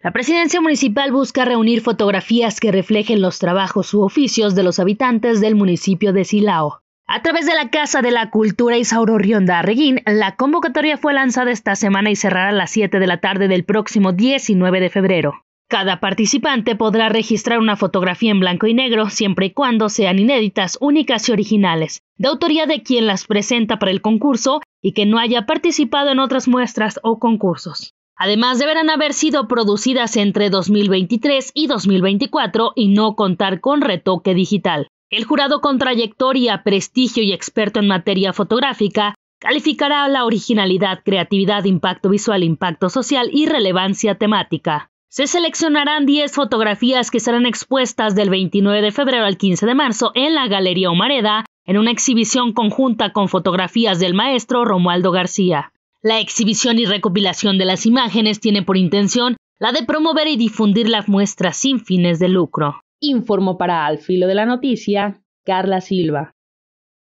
La presidencia municipal busca reunir fotografías que reflejen los trabajos u oficios de los habitantes del municipio de Silao. A través de la Casa de la Cultura Isauro Rionda Arreguín, la convocatoria fue lanzada esta semana y cerrará a las 7 de la tarde del próximo 19 de febrero. Cada participante podrá registrar una fotografía en blanco y negro siempre y cuando sean inéditas, únicas y originales, de autoría de quien las presenta para el concurso y que no haya participado en otras muestras o concursos. Además, deberán haber sido producidas entre 2023 y 2024 y no contar con retoque digital. El jurado con trayectoria, prestigio y experto en materia fotográfica calificará la originalidad, creatividad, impacto visual, impacto social y relevancia temática. Se seleccionarán 10 fotografías que serán expuestas del 29 de febrero al 15 de marzo en la Galería Humareda en una exhibición conjunta con fotografías del maestro Romualdo García. La exhibición y recopilación de las imágenes tiene por intención la de promover y difundir las muestras sin fines de lucro. Informo para Al Filo de la Noticia, Carla Silva.